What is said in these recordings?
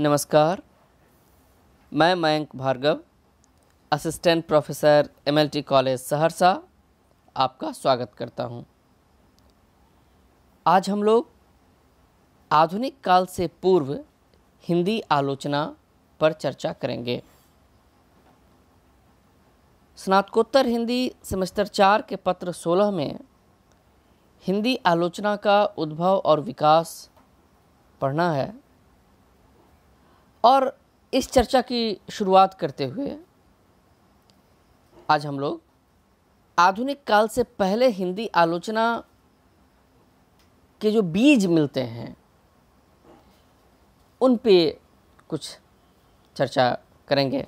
नमस्कार मैं Mayank Bhargava assistant professor MLT college Saharsa आपका स्वागत करता हूं। आज हम लोग आधुनिक काल से पूर्व हिंदी आलोचना पर चर्चा करेंगे स्नातकोत्तर हिंदी सेमेस्टर चार के पत्र सोलह में हिंदी आलोचना का उद्भव और विकास पढ़ना है और इस चर्चा की शुरुआत करते हुए आज हम लोग आधुनिक काल से पहले हिंदी आलोचना के जो बीज मिलते हैं उन पे कुछ चर्चा करेंगे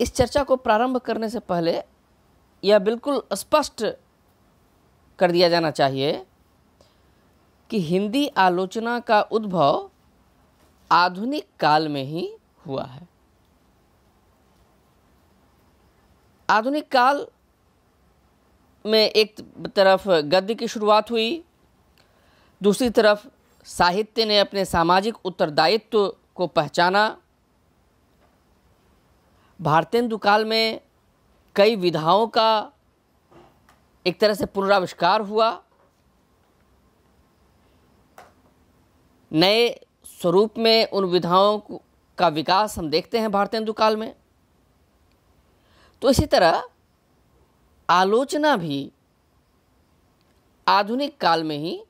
इस चर्चा को प्रारंभ करने से पहले यह बिल्कुल स्पष्ट कर दिया जाना चाहिए कि हिंदी आलोचना का उद्भव आधुनिक काल में ही हुआ है आधुनिक काल में एक तरफ गद्य की शुरुआत हुई दूसरी तरफ साहित्य ने अपने सामाजिक उत्तरदायित्व को पहचाना भारतेंदु काल में कई विधाओं का एक तरह से पुनराविष्कार हुआ नए स्वरूप में उन विधाओं का विकास हम देखते हैं भारतेंदु काल में तो इसी तरह आलोचना भी आधुनिक काल में ही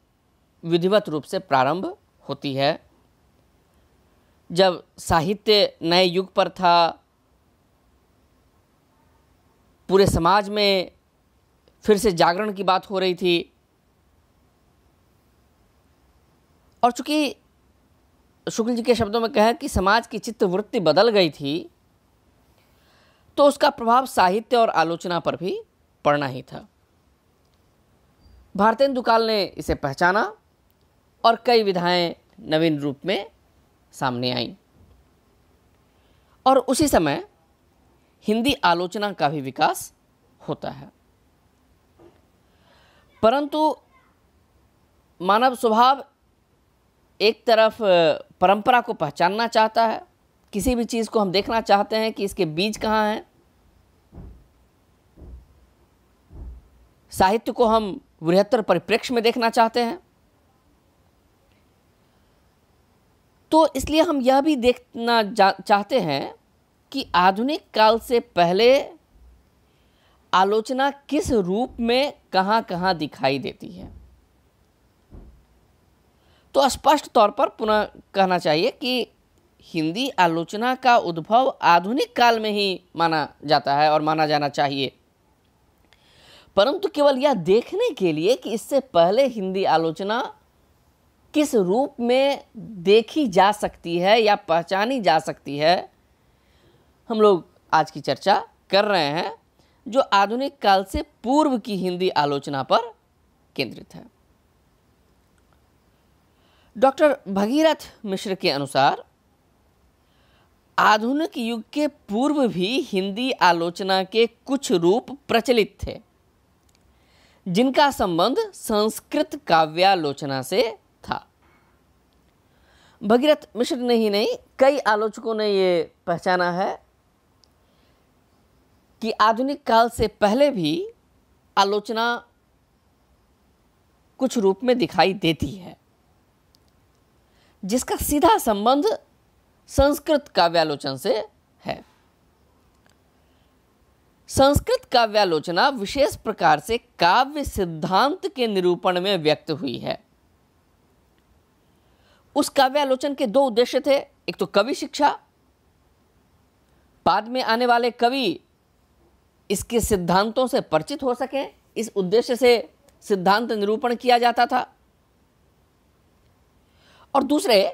विधिवत रूप से प्रारंभ होती है जब साहित्य नए युग पर था पूरे समाज में फिर से जागरण की बात हो रही थी और चूँकि शुक्ल जी के शब्दों में कहें कि समाज की चित्तवृत्ति बदल गई थी तो उसका प्रभाव साहित्य और आलोचना पर भी पड़ना ही था भारतेंदु काल ने इसे पहचाना और कई विधाएं नवीन रूप में सामने आईं और उसी समय हिंदी आलोचना का भी विकास होता है परंतु मानव स्वभाव एक तरफ परंपरा को पहचानना चाहता है किसी भी चीज़ को हम देखना चाहते हैं कि इसके बीज कहाँ हैं साहित्य को हम बृहत्तर परिप्रेक्ष्य में देखना चाहते हैं तो इसलिए हम यह भी देखना चाहते हैं कि आधुनिक काल से पहले आलोचना किस रूप में कहाँ कहाँ दिखाई देती है तो स्पष्ट तौर पर पुनः कहना चाहिए कि हिंदी आलोचना का उद्भव आधुनिक काल में ही माना जाता है और माना जाना चाहिए परंतु केवल यह देखने के लिए कि इससे पहले हिंदी आलोचना किस रूप में देखी जा सकती है या पहचानी जा सकती है हम लोग आज की चर्चा कर रहे हैं जो आधुनिक काल से पूर्व की हिंदी आलोचना पर केंद्रित है डॉक्टर भगीरथ मिश्र के अनुसार आधुनिक युग के पूर्व भी हिंदी आलोचना के कुछ रूप प्रचलित थे जिनका संबंध संस्कृत काव्यालोचना से था भगीरथ मिश्र ने ही नहीं कई आलोचकों ने ये पहचाना है कि आधुनिक काल से पहले भी आलोचना कुछ रूप में दिखाई देती है जिसका सीधा संबंध संस्कृत काव्यालोचन से है संस्कृत काव्यालोचना विशेष प्रकार से काव्य सिद्धांत के निरूपण में व्यक्त हुई है उस काव्यालोचन के दो उद्देश्य थे एक तो कवि शिक्षा बाद में आने वाले कवि इसके सिद्धांतों से परिचित हो सके इस उद्देश्य से सिद्धांत निरूपण किया जाता था और दूसरे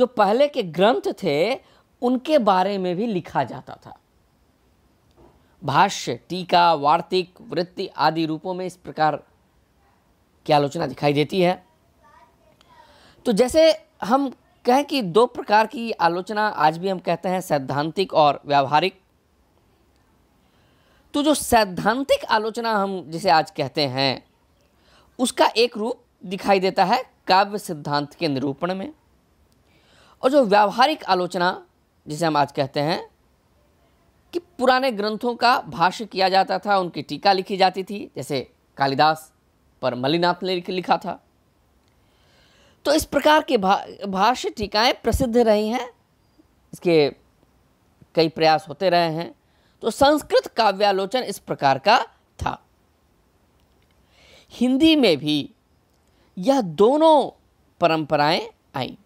जो पहले के ग्रंथ थे उनके बारे में भी लिखा जाता था भाष्य टीका वार्तिक वृत्ति आदि रूपों में इस प्रकार की आलोचना दिखाई देती है तो जैसे हम कहें कि दो प्रकार की आलोचना आज भी हम कहते हैं सैद्धांतिक और व्यावहारिक तो जो सैद्धांतिक आलोचना हम जिसे आज कहते हैं उसका एक रूप दिखाई देता है काव्य सिद्धांत के निरूपण में और जो व्यावहारिक आलोचना जिसे हम आज कहते हैं कि पुराने ग्रंथों का भाष्य किया जाता था उनकी टीका लिखी जाती थी जैसे कालिदास पर मलिनाथ ने लिखा था तो इस प्रकार के भा, भाष्य टीकाएँ प्रसिद्ध रही हैं इसके कई प्रयास होते रहे हैं तो संस्कृत काव्यालोचन इस प्रकार का था हिंदी में भी यह दोनों परंपराएं आई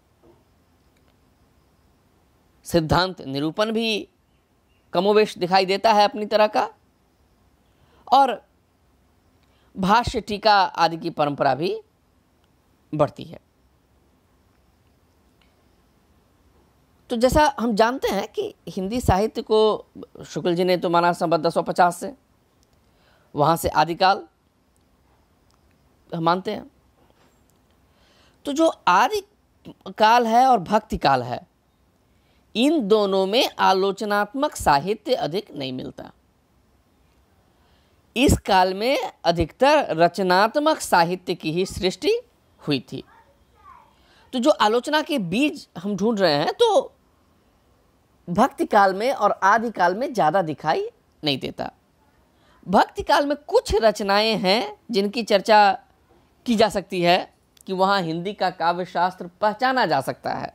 सिद्धांत निरूपण भी कमोवेश दिखाई देता है अपनी तरह का और भाष्य टीका आदि की परंपरा भी बढ़ती है तो जैसा हम जानते हैं कि हिंदी साहित्य को शुक्ल जी ने तो माना संबद्ध दस सौ पचास से वहाँ से आदिकाल हम मानते हैं तो जो आर्य काल है और भक्ति काल है इन दोनों में आलोचनात्मक साहित्य अधिक नहीं मिलता इस काल में अधिकतर रचनात्मक साहित्य की ही सृष्टि हुई थी तो जो आलोचना के बीज हम ढूंढ रहे हैं तो भक्ति काल में और आदि काल में ज़्यादा दिखाई नहीं देता भक्ति काल में कुछ रचनाएं हैं जिनकी चर्चा की जा सकती है कि वहाँ हिंदी का काव्य शास्त्र पहचाना जा सकता है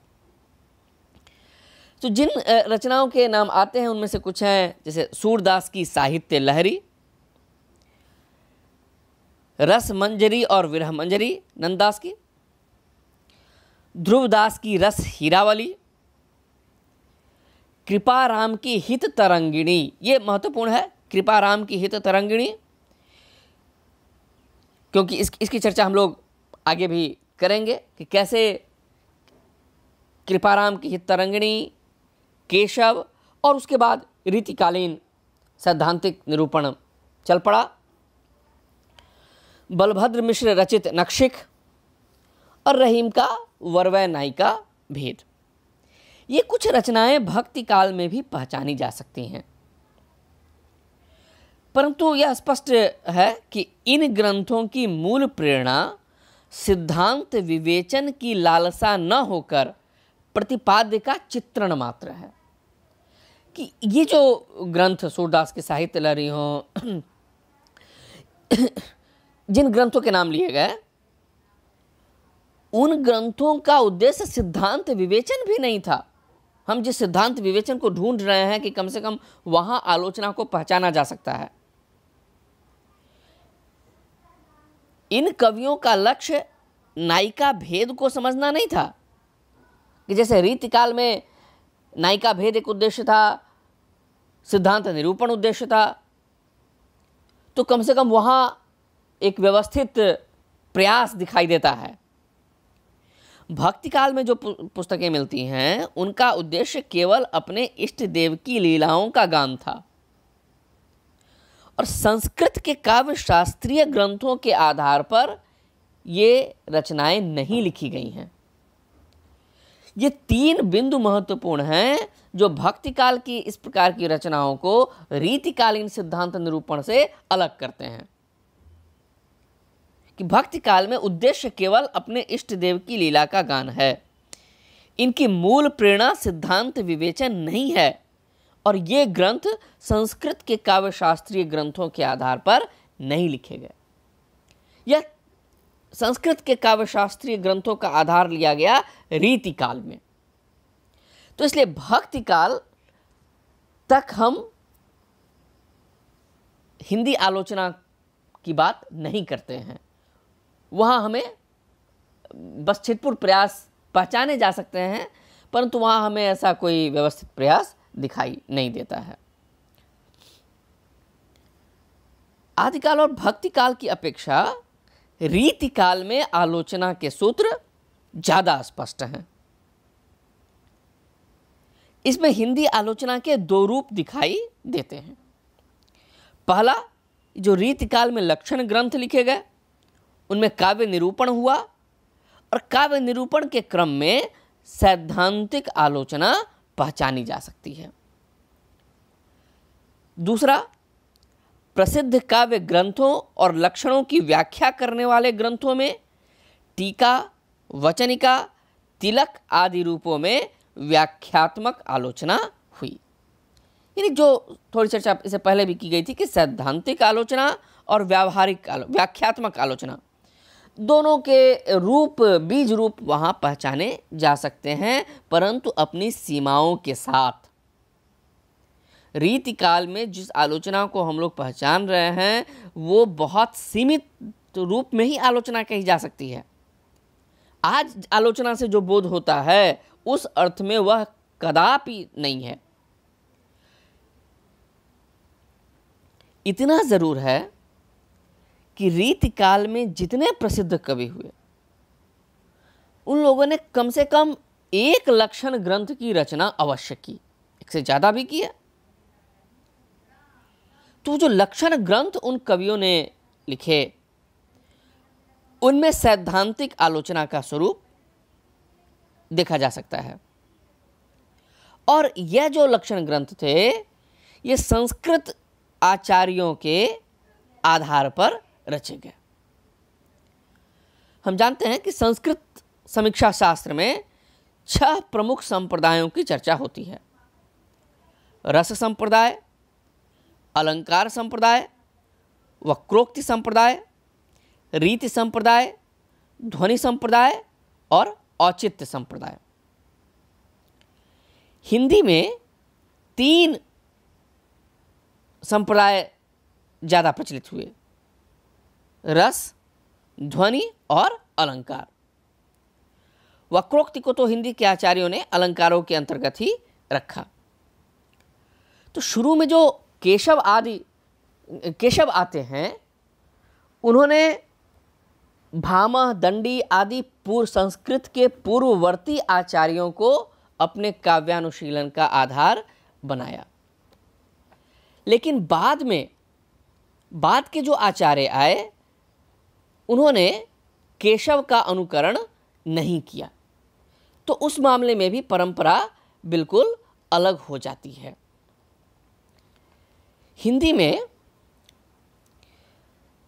तो जिन रचनाओं के नाम आते हैं उनमें से कुछ हैं जैसे सूरदास की साहित्य लहरी रस मंजरी और विरह मंजरी नंददास की ध्रुवदास की रस हीरावली कृपा राम की हित तरंगिणी ये महत्वपूर्ण है कृपाराम की हित तरंगिणी क्योंकि इस इसकी चर्चा हम लोग आगे भी करेंगे कि कैसे कृपाराम की तरंगणी केशव और उसके बाद रीतिकालीन सैद्धांतिक निरूपण चल पड़ा बलभद्र मिश्र रचित नक्षिक और रहीम का वरवय नायिका भेद ये कुछ रचनाएं भक्ति काल में भी पहचानी जा सकती हैं परंतु यह स्पष्ट है कि इन ग्रंथों की मूल प्रेरणा सिद्धांत विवेचन की लालसा न होकर प्रतिपाद्य का चित्रण मात्र है कि ये जो ग्रंथ सूरदास के साहित्य लहरी हों जिन ग्रंथों के नाम लिए गए उन ग्रंथों का उद्देश्य सिद्धांत विवेचन भी नहीं था हम जिस सिद्धांत विवेचन को ढूंढ रहे हैं कि कम से कम वहाँ आलोचना को पहचाना जा सकता है इन कवियों का लक्ष्य नायिका भेद को समझना नहीं था कि जैसे रीतिकाल में नायिका भेद एक उद्देश्य था सिद्धांत निरूपण उद्देश्य था तो कम से कम वहाँ एक व्यवस्थित प्रयास दिखाई देता है भक्ति काल में जो पुस्तकें मिलती हैं उनका उद्देश्य केवल अपने इष्ट देव की लीलाओं का गान था और संस्कृत के काव्य शास्त्रीय ग्रंथों के आधार पर ये रचनाएं नहीं लिखी गई हैं ये तीन बिंदु महत्वपूर्ण हैं जो भक्ति काल की इस प्रकार की रचनाओं को रीतिकालीन सिद्धांत निरूपण से अलग करते हैं कि भक्ति काल में उद्देश्य केवल अपने इष्ट देव की लीला का गान है इनकी मूल प्रेरणा सिद्धांत विवेचन नहीं है और ये ग्रंथ संस्कृत के काव्य शास्त्रीय ग्रंथों के आधार पर नहीं लिखे गए यह संस्कृत के काव्य शास्त्रीय ग्रंथों का आधार लिया गया रीति काल में तो इसलिए भक्ति काल तक हम हिंदी आलोचना की बात नहीं करते हैं वहाँ हमें बस छिटपुट प्रयास पहचाने जा सकते हैं परंतु वहाँ हमें ऐसा कोई व्यवस्थित प्रयास दिखाई नहीं देता है आदिकाल और भक्ति काल की अपेक्षा रीति काल में आलोचना के सूत्र ज़्यादा स्पष्ट हैं इसमें हिंदी आलोचना के दो रूप दिखाई देते हैं पहला जो रीतिकाल में लक्षण ग्रंथ लिखे गए उनमें काव्य निरूपण हुआ और काव्य निरूपण के क्रम में सैद्धांतिक आलोचना पहचानी जा सकती है दूसरा प्रसिद्ध काव्य ग्रंथों और लक्षणों की व्याख्या करने वाले ग्रंथों में टीका वचनिका तिलक आदि रूपों में व्याख्यात्मक आलोचना हुई यानी जो थोड़ी चर्चा इससे पहले भी की गई थी कि सैद्धांतिक आलोचना और व्यावहारिक आलो, व्याख्यात्मक आलोचना दोनों के रूप बीज रूप वहाँ पहचाने जा सकते हैं परंतु अपनी सीमाओं के साथ रीति काल में जिस आलोचना को हम लोग पहचान रहे हैं वो बहुत सीमित रूप में ही आलोचना कही जा सकती है आज आलोचना से जो बोध होता है उस अर्थ में वह कदापि नहीं है इतना ज़रूर है कि रीति काल में जितने प्रसिद्ध कवि हुए उन लोगों ने कम से कम एक लक्षण ग्रंथ की रचना अवश्य की एक से ज़्यादा भी किया तो जो लक्षण ग्रंथ उन कवियों ने लिखे उनमें सैद्धांतिक आलोचना का स्वरूप देखा जा सकता है और यह जो लक्षण ग्रंथ थे ये संस्कृत आचार्यों के आधार पर रचे गए हम जानते हैं कि संस्कृत समीक्षा शास्त्र में छह प्रमुख संप्रदायों की चर्चा होती है रस संप्रदाय अलंकार संप्रदाय वक्रोक्ति संप्रदाय रीति संप्रदाय ध्वनि संप्रदाय और औचित्य संप्रदाय हिंदी में तीन संप्रदाय ज़्यादा प्रचलित हुए रस ध्वनि और अलंकार वक्रोक्ति को तो हिंदी के आचार्यों ने अलंकारों के अंतर्गत ही रखा तो शुरू में जो केशव आदि केशव आते हैं उन्होंने भाम दंडी आदि पूर्व संस्कृत के पूर्ववर्ती आचार्यों को अपने काव्यानुशीलन का आधार बनाया लेकिन बाद में बाद के जो आचार्य आए उन्होंने केशव का अनुकरण नहीं किया तो उस मामले में भी परंपरा बिल्कुल अलग हो जाती है हिंदी में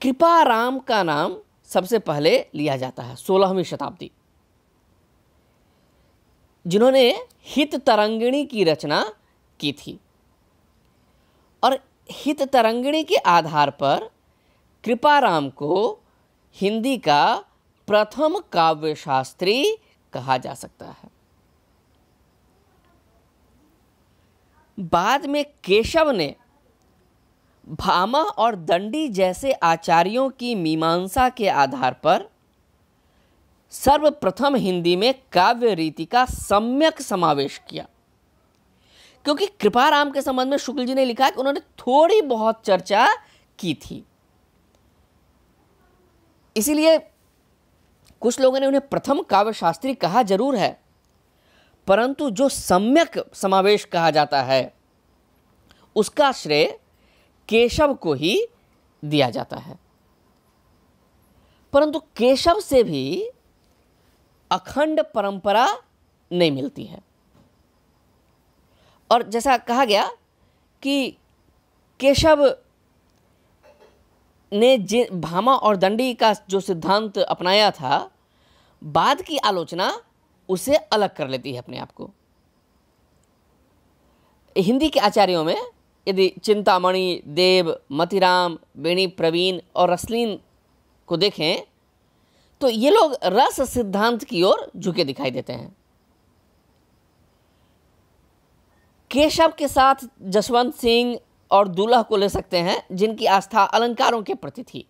कृपा राम का नाम सबसे पहले लिया जाता है सोलहवीं शताब्दी जिन्होंने हित तरंगिणी की रचना की थी और हित तरंगिणी के आधार पर कृपाराम को हिंदी का प्रथम काव्य शास्त्री कहा जा सकता है बाद में केशव ने भामा और दंडी जैसे आचार्यों की मीमांसा के आधार पर सर्वप्रथम हिंदी में काव्य रीति का सम्यक समावेश किया क्योंकि कृपाराम के संबंध में शुक्ल जी ने लिखा कि उन्होंने थोड़ी बहुत चर्चा की थी इसीलिए कुछ लोगों ने उन्हें प्रथम काव्य शास्त्री कहा जरूर है परंतु जो सम्यक समावेश कहा जाता है उसका श्रेय केशव को ही दिया जाता है परंतु केशव से भी अखंड परंपरा नहीं मिलती है और जैसा कहा गया कि केशव ने जिन भामा और दंडी का जो सिद्धांत अपनाया था बाद की आलोचना उसे अलग कर लेती है अपने आप को हिंदी के आचार्यों में यदि चिंतामणि देव मतिराम बेणी प्रवीण और रसलीन को देखें तो ये लोग रस सिद्धांत की ओर झुके दिखाई देते हैं केशव के साथ जसवंत सिंह और दूल्हा को ले सकते हैं जिनकी आस्था अलंकारों के प्रति थी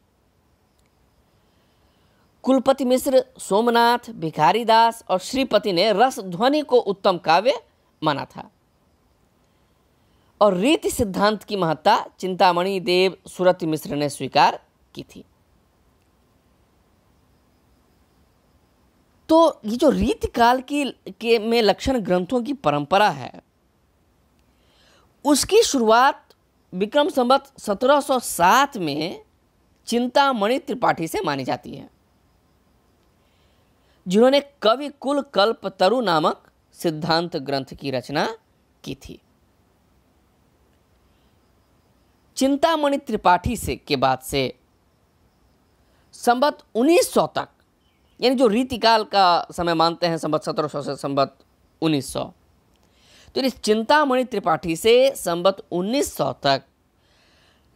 कुलपति मिश्र सोमनाथ भिखारी दास और श्रीपति ने रस ध्वनि को उत्तम काव्य माना था और रीति सिद्धांत की महत्ता चिंतामणि देव सूरत मिश्र ने स्वीकार की थी तो ये जो रीत काल की के में लक्षण ग्रंथों की परंपरा है उसकी शुरुआत विक्रम संबत 1707 में चिंतामणि त्रिपाठी से मानी जाती है जिन्होंने कवि कुल कल्प तरु नामक सिद्धांत ग्रंथ की रचना की थी चिंतामणि त्रिपाठी से के बाद से संबत 1900 तक यानी जो रीतिकाल का समय मानते हैं संबत 1700 से संबत 1900 तो इस चिंतामणि त्रिपाठी से संबत 1900 तक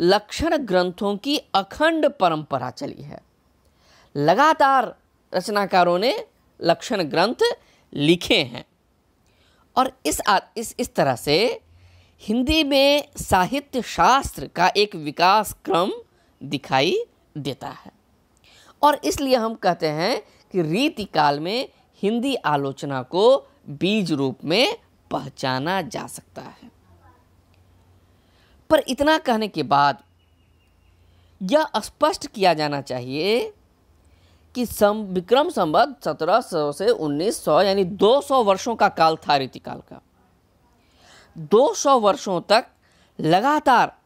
लक्षण ग्रंथों की अखंड परंपरा चली है लगातार रचनाकारों ने लक्षण ग्रंथ लिखे हैं और इस आ, इस इस तरह से हिंदी में साहित्य शास्त्र का एक विकास क्रम दिखाई देता है और इसलिए हम कहते हैं कि रीतिकाल में हिंदी आलोचना को बीज रूप में पहचाना जा सकता है पर इतना कहने के बाद यह स्पष्ट किया जाना चाहिए कि सम विक्रम सत्रह सौ से उन्नीस सौ यानी दो सौ वर्षों का काल था रीतिकाल का दो सौ वर्षों तक लगातार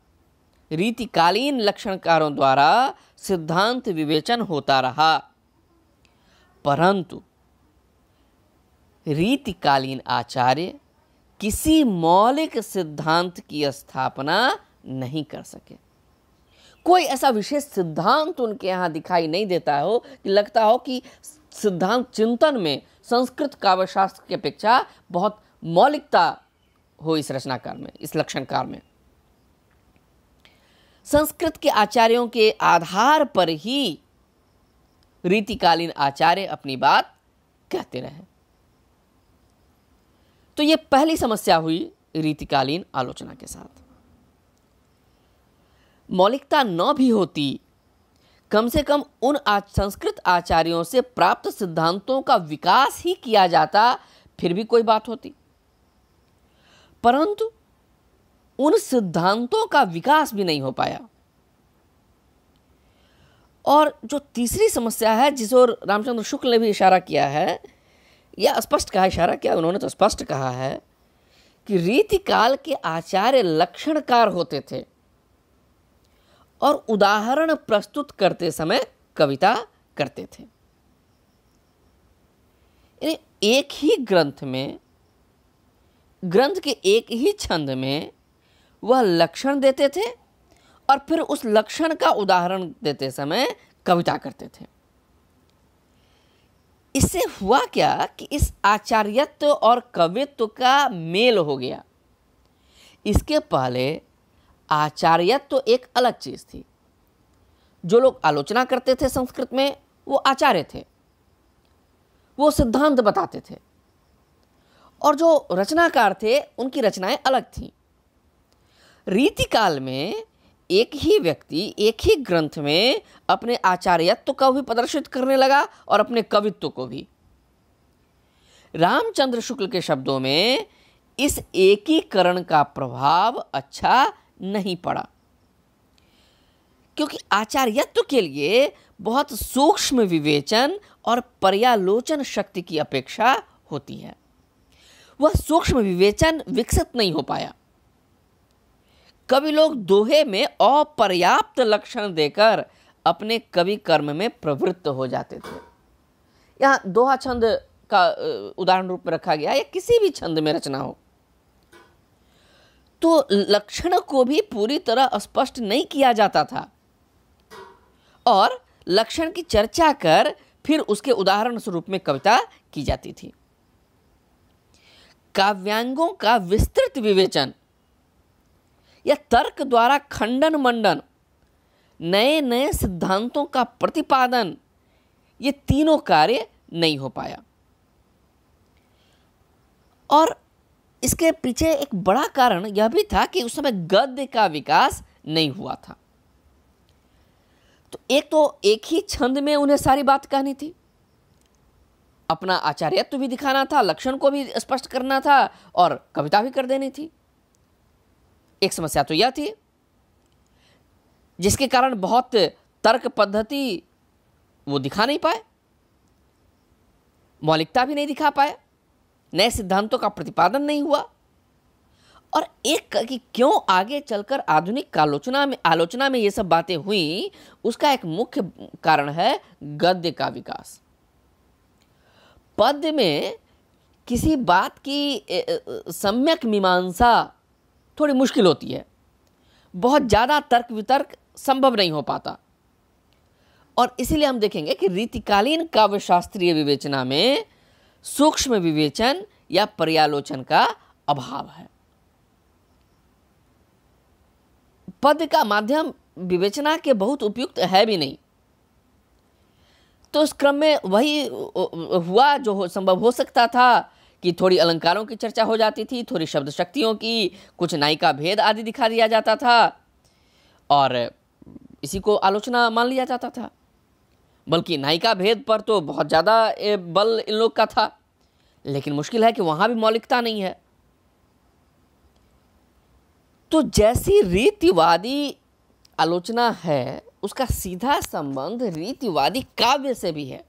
रीतिकालीन लक्षणकारों द्वारा सिद्धांत विवेचन होता रहा परंतु रीतिकालीन आचार्य किसी मौलिक सिद्धांत की स्थापना नहीं कर सके कोई ऐसा विशेष सिद्धांत उनके यहाँ दिखाई नहीं देता हो कि लगता हो कि सिद्धांत चिंतन में संस्कृत काव्यशास्त्र की अपेक्षा बहुत मौलिकता हो इस रचनाकार में इस लक्षणकार में संस्कृत के आचार्यों के आधार पर ही रीतिकालीन आचार्य अपनी बात कहते रहे तो ये पहली समस्या हुई रीतिकालीन आलोचना के साथ मौलिकता न भी होती कम से कम उन आच, संस्कृत आचार्यों से प्राप्त सिद्धांतों का विकास ही किया जाता फिर भी कोई बात होती परंतु उन सिद्धांतों का विकास भी नहीं हो पाया और जो तीसरी समस्या है जिस ओर रामचंद्र शुक्ल ने भी इशारा किया है यह स्पष्ट कहा इशारा क्या उन्होंने तो स्पष्ट कहा है कि रीति काल के आचार्य लक्षणकार होते थे और उदाहरण प्रस्तुत करते समय कविता करते थे एक ही ग्रंथ में ग्रंथ के एक ही छंद में वह लक्षण देते थे और फिर उस लक्षण का उदाहरण देते समय कविता करते थे इससे हुआ क्या कि इस आचार्यत्व और कवित्व का मेल हो गया इसके पहले आचार्यत्व एक अलग चीज़ थी जो लोग आलोचना करते थे संस्कृत में वो आचार्य थे वो सिद्धांत बताते थे और जो रचनाकार थे उनकी रचनाएं अलग थीं रीतिकाल में एक ही व्यक्ति एक ही ग्रंथ में अपने आचार्यत्व को भी प्रदर्शित करने लगा और अपने कवित्व को भी रामचंद्र शुक्ल के शब्दों में इस एकीकरण का प्रभाव अच्छा नहीं पड़ा क्योंकि आचार्यत्व के लिए बहुत सूक्ष्म विवेचन और पर्यालोचन शक्ति की अपेक्षा होती है वह सूक्ष्म विवेचन विकसित नहीं हो पाया कवि लोग दोहे में अपर्याप्त लक्षण देकर अपने कवि कर्म में प्रवृत्त हो जाते थे यहाँ दोहा छंद का उदाहरण रूप में रखा गया या किसी भी छंद में रचना हो तो लक्षण को भी पूरी तरह स्पष्ट नहीं किया जाता था और लक्षण की चर्चा कर फिर उसके उदाहरण स्वरूप में कविता की जाती थी काव्यांगों का विस्तृत विवेचन या तर्क द्वारा खंडन मंडन नए नए सिद्धांतों का प्रतिपादन ये तीनों कार्य नहीं हो पाया और इसके पीछे एक बड़ा कारण यह भी था कि उस समय गद्य का विकास नहीं हुआ था तो एक तो एक ही छंद में उन्हें सारी बात कहनी थी अपना आचार्यत्व भी दिखाना था लक्षण को भी स्पष्ट करना था और कविता भी कर देनी थी एक समस्या तो यह थी जिसके कारण बहुत तर्क पद्धति वो दिखा नहीं पाए मौलिकता भी नहीं दिखा पाए नए सिद्धांतों का प्रतिपादन नहीं हुआ और एक कि क्यों आगे चलकर आधुनिक आलोचना में आलोचना में ये सब बातें हुई उसका एक मुख्य कारण है गद्य का विकास पद्य में किसी बात की सम्यक मीमांसा थोड़ी मुश्किल होती है बहुत ज़्यादा तर्क वितर्क संभव नहीं हो पाता और इसीलिए हम देखेंगे कि रीतिकालीन काव्य शास्त्रीय विवेचना में सूक्ष्म विवेचन या पर्यालोचन का अभाव है पद का माध्यम विवेचना के बहुत उपयुक्त है भी नहीं तो उस क्रम में वही हुआ जो संभव हो सकता था कि थोड़ी अलंकारों की चर्चा हो जाती थी थोड़ी शब्द शक्तियों की कुछ नायिका भेद आदि दिखा दिया जाता था और इसी को आलोचना मान लिया जाता था बल्कि नायिका भेद पर तो बहुत ज़्यादा बल इन लोग का था लेकिन मुश्किल है कि वहाँ भी मौलिकता नहीं है तो जैसी रीतिवादी आलोचना है उसका सीधा संबंध रीतिवादी काव्य से भी है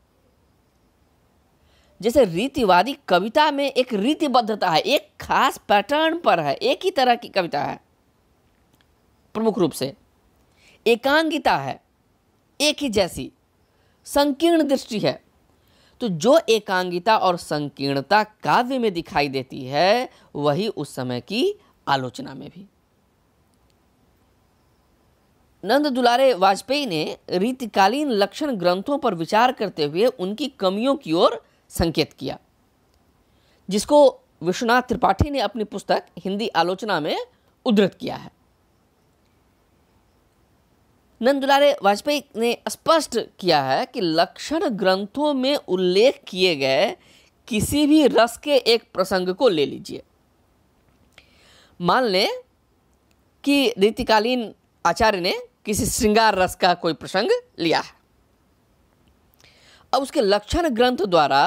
जैसे रीतिवादी कविता में एक रीतिबद्धता है एक खास पैटर्न पर है एक ही तरह की कविता है प्रमुख रूप से एकांगिता है एक ही जैसी संकीर्ण दृष्टि है तो जो एकांगिता और संकीर्णता काव्य में दिखाई देती है वही उस समय की आलोचना में भी नंद दुलारे वाजपेयी ने रीतिकालीन लक्षण ग्रंथों पर विचार करते हुए उनकी कमियों की ओर संकेत किया जिसको विश्वनाथ त्रिपाठी ने अपनी पुस्तक हिंदी आलोचना में उद्धृत किया है नंदुलारे वाजपेयी ने स्पष्ट किया है कि लक्षण ग्रंथों में उल्लेख किए गए किसी भी रस के एक प्रसंग को ले लीजिए मान लें कि रीतिकालीन आचार्य ने किसी श्रृंगार रस का कोई प्रसंग लिया है अब उसके लक्षण ग्रंथ द्वारा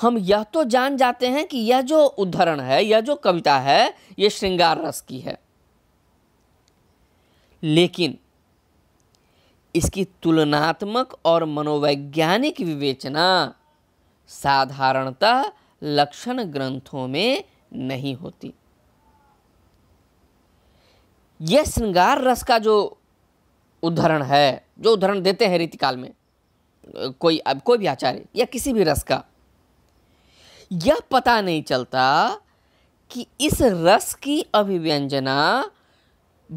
हम यह तो जान जाते हैं कि यह जो उद्धरण है यह जो कविता है यह श्रृंगार रस की है लेकिन इसकी तुलनात्मक और मनोवैज्ञानिक विवेचना साधारणतः लक्षण ग्रंथों में नहीं होती यह श्रृंगार रस का जो उदाहरण है जो उदाहरण देते हैं रीतिकाल में कोई अब कोई भी आचार्य या किसी भी रस का यह पता नहीं चलता कि इस रस की अभिव्यंजना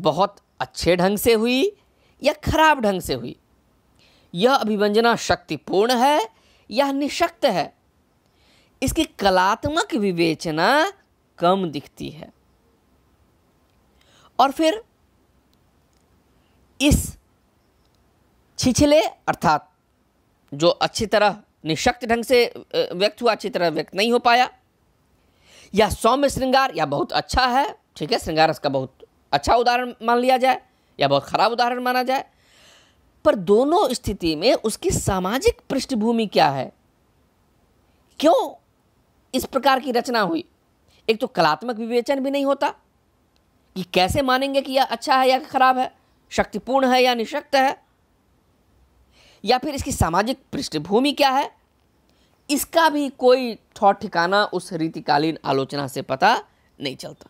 बहुत अच्छे ढंग से हुई या खराब ढंग से हुई यह अभिव्यंजना शक्तिपूर्ण है या निशक्त है इसकी कलात्मक विवेचना कम दिखती है और फिर इस छिछले अर्थात जो अच्छी तरह निशक्त ढंग से व्यक्त हुआ अच्छी तरह व्यक्त नहीं हो पाया या सौम्य श्रृंगार या बहुत अच्छा है ठीक है श्रृंगार इसका बहुत अच्छा उदाहरण मान लिया जाए या बहुत खराब उदाहरण माना जाए पर दोनों स्थिति में उसकी सामाजिक पृष्ठभूमि क्या है क्यों इस प्रकार की रचना हुई एक तो कलात्मक विवेचन भी नहीं होता कि कैसे मानेंगे कि यह अच्छा है या खराब है शक्तिपूर्ण है या निशक्त है या फिर इसकी सामाजिक पृष्ठभूमि क्या है इसका भी कोई ठौट ठिकाना उस रीतिकालीन आलोचना से पता नहीं चलता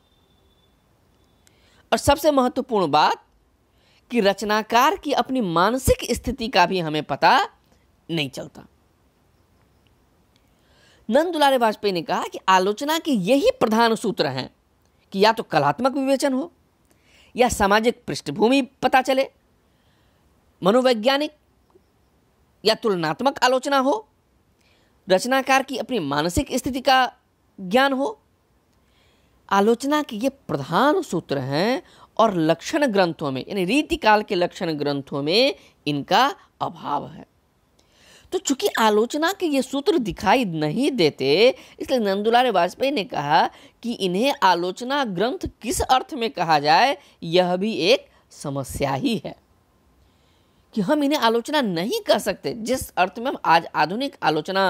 और सबसे महत्वपूर्ण बात कि रचनाकार की अपनी मानसिक स्थिति का भी हमें पता नहीं चलता नंद दुलारे वाजपेयी ने कहा कि आलोचना के यही प्रधान सूत्र हैं कि या तो कलात्मक विवेचन हो या सामाजिक पृष्ठभूमि पता चले मनोवैज्ञानिक या तुलनात्मक आलोचना हो रचनाकार की अपनी मानसिक स्थिति का ज्ञान हो आलोचना के ये प्रधान सूत्र हैं और लक्षण ग्रंथों में यानी रीतिकाल के लक्षण ग्रंथों में इनका अभाव है तो चूंकि आलोचना के ये सूत्र दिखाई नहीं देते इसलिए नंदुलाल वाजपेयी ने कहा कि इन्हें आलोचना ग्रंथ किस अर्थ में कहा जाए यह भी एक समस्या ही है कि हम इन्हें आलोचना नहीं कर सकते जिस अर्थ में हम आज आधुनिक आलोचना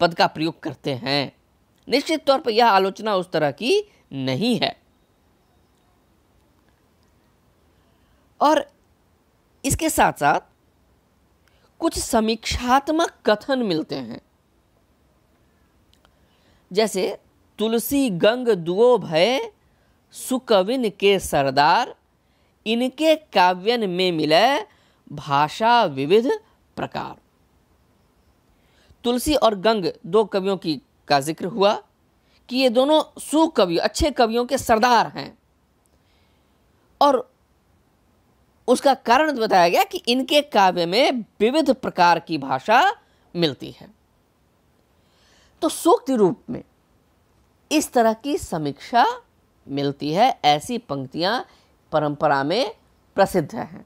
पद का प्रयोग करते हैं निश्चित तौर पर यह आलोचना उस तरह की नहीं है और इसके साथ साथ कुछ समीक्षात्मक कथन मिलते हैं जैसे तुलसी गंग दुओ भय सुकविन के सरदार इनके काव्यन में मिले भाषा विविध प्रकार तुलसी और गंग दो कवियों की का जिक्र हुआ कि ये दोनों सुकवि अच्छे कवियों के सरदार हैं और उसका कारण बताया गया कि इनके काव्य में विविध प्रकार की भाषा मिलती है तो सूक्त रूप में इस तरह की समीक्षा मिलती है ऐसी पंक्तियां परंपरा में प्रसिद्ध हैं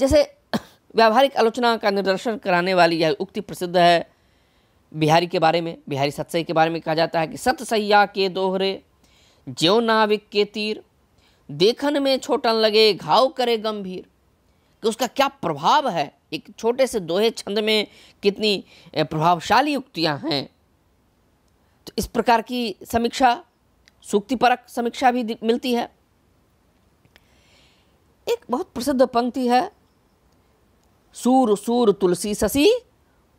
जैसे व्यावहारिक आलोचना का निर्दर्शन कराने वाली यह उक्ति प्रसिद्ध है बिहारी के बारे में बिहारी सत्सई के बारे में कहा जाता है कि सतसैया के दोहरे ज्यो नाविक के तीर देखन में छोटन लगे घाव करे गंभीर कि उसका क्या प्रभाव है एक छोटे से दोहे छंद में कितनी प्रभावशाली उक्तियां हैं तो इस प्रकार की समीक्षा सूक्तिपरक समीक्षा भी मिलती है एक बहुत प्रसिद्ध पंक्ति है सूर सूर तुलसी ससी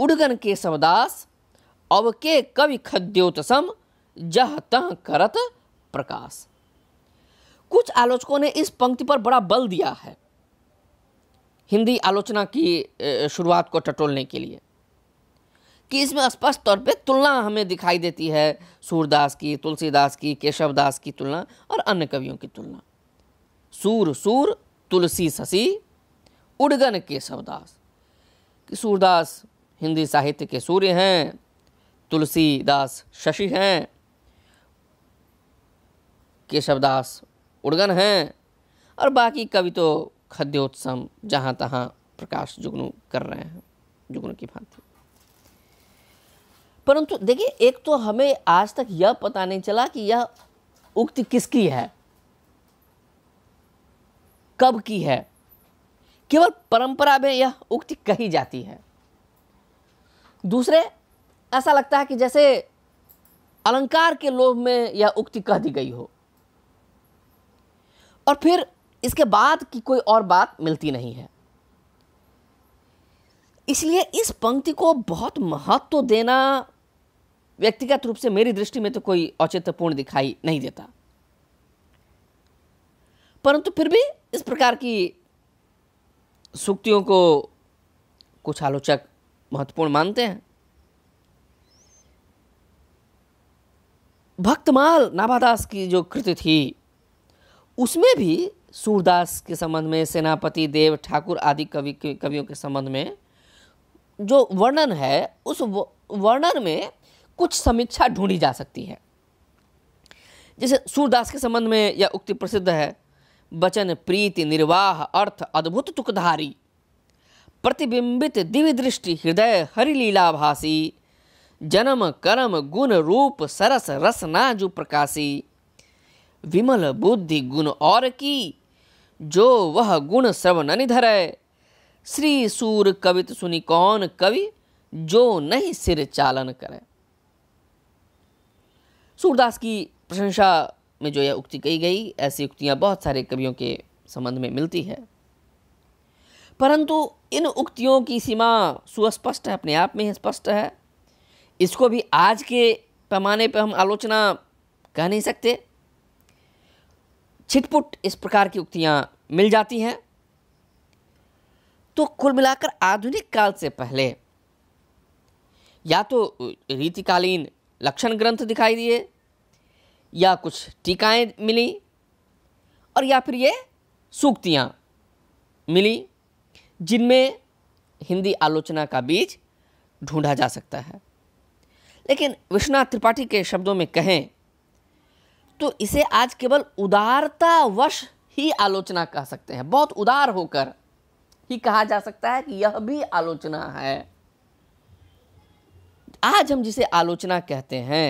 उड़गन के सवदास अब के कवि खद्योतसम जह तह करत प्रकाश कुछ आलोचकों ने इस पंक्ति पर बड़ा बल दिया है हिंदी आलोचना की शुरुआत को टटोलने के लिए कि इसमें स्पष्ट तौर पे तुलना हमें दिखाई देती है सूरदास की तुलसीदास की केशवदास की तुलना और अन्य कवियों की तुलना सूर सूर तुलसी शशि उड़गन के केशवदास सूरदास हिंदी साहित्य के सूर्य हैं तुलसीदास शशि हैं केशवदास उड़गन हैं और बाकी कवि तो खद्योत्सम जहाँ तहाँ प्रकाश जुगनू कर रहे हैं जुगनू की भांति परंतु देखिए एक तो हमें आज तक यह पता नहीं चला कि यह उक्ति किसकी है कब की है केवल परंपरा में यह उक्ति कही जाती है दूसरे ऐसा लगता है कि जैसे अलंकार के लोभ में यह उक्ति कह दी गई हो और फिर इसके बाद की कोई और बात मिलती नहीं है इसलिए इस पंक्ति को बहुत महत्व देना व्यक्तिगत रूप से मेरी दृष्टि में तो कोई औचित्यपूर्ण दिखाई नहीं देता परंतु फिर भी इस प्रकार की सूक्तियों को कुछ आलोचक महत्वपूर्ण मानते हैं भक्तमाल नाभादास की जो कृति थी उसमें भी सूरदास के संबंध में सेनापति देव ठाकुर आदि कवि कवियों के संबंध में जो वर्णन है उस वर्णन में कुछ समीक्षा ढूंढी जा सकती है जैसे सूरदास के संबंध में यह उक्ति प्रसिद्ध है वचन प्रीति निर्वाह अर्थ अद्भुत तुकधारी प्रतिबिंबित दिव्य दृष्टि हृदय हरिलीलाभासी जन्म कर्म गुण रूप सरस रस जु प्रकाशी विमल बुद्धि गुण और की जो वह गुण श्रवण निधर श्री सूर कवित सुनि कौन कवि जो नहीं सिर चालन करे सूरदास की प्रशंसा में जो यह उक्ति कही गई ऐसी उक्तियाँ बहुत सारे कवियों के संबंध में मिलती है परंतु इन उक्तियों की सीमा सुस्पष्ट है अपने आप में ही स्पष्ट है इसको भी आज के पैमाने पर हम आलोचना कह नहीं सकते छिटपुट इस प्रकार की उक्तियाँ मिल जाती हैं तो कुल मिलाकर आधुनिक काल से पहले या तो रीतिकालीन लक्षण ग्रंथ दिखाई दिए या कुछ टीकाएँ मिली और या फिर ये सूक्तियाँ मिली जिनमें हिंदी आलोचना का बीज ढूंढा जा सकता है लेकिन विश्वनाथ त्रिपाठी के शब्दों में कहें तो इसे आज केवल उदारतावश ही आलोचना कह सकते हैं बहुत उदार होकर ही कहा जा सकता है कि यह भी आलोचना है आज हम जिसे आलोचना कहते हैं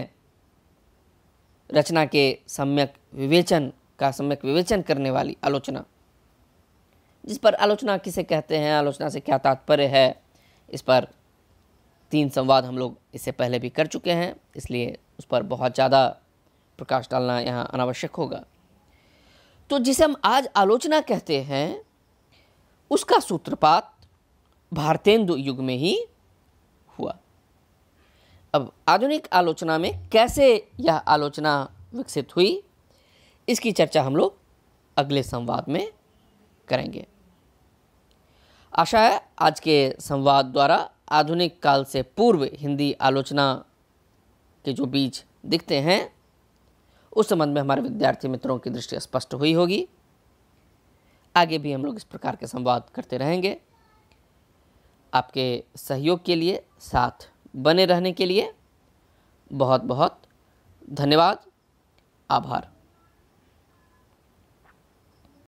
रचना के सम्यक विवेचन का सम्यक विवेचन करने वाली आलोचना जिस पर आलोचना किसे कहते हैं आलोचना से क्या तात्पर्य है इस पर तीन संवाद हम लोग इससे पहले भी कर चुके हैं इसलिए उस पर बहुत ज़्यादा प्रकाश डालना यहाँ अनावश्यक होगा तो जिसे हम आज आलोचना कहते हैं उसका सूत्रपात भारतेंदु युग में ही हुआ अब आधुनिक आलोचना में कैसे यह आलोचना विकसित हुई इसकी चर्चा हम लोग अगले संवाद में करेंगे आशा है आज के संवाद द्वारा आधुनिक काल से पूर्व हिंदी आलोचना के जो बीज दिखते हैं उस संबंध में हमारे विद्यार्थी मित्रों की दृष्टि स्पष्ट हुई होगी आगे भी हम लोग इस प्रकार के संवाद करते रहेंगे आपके सहयोग के लिए साथ बने रहने के लिए बहुत बहुत धन्यवाद आभार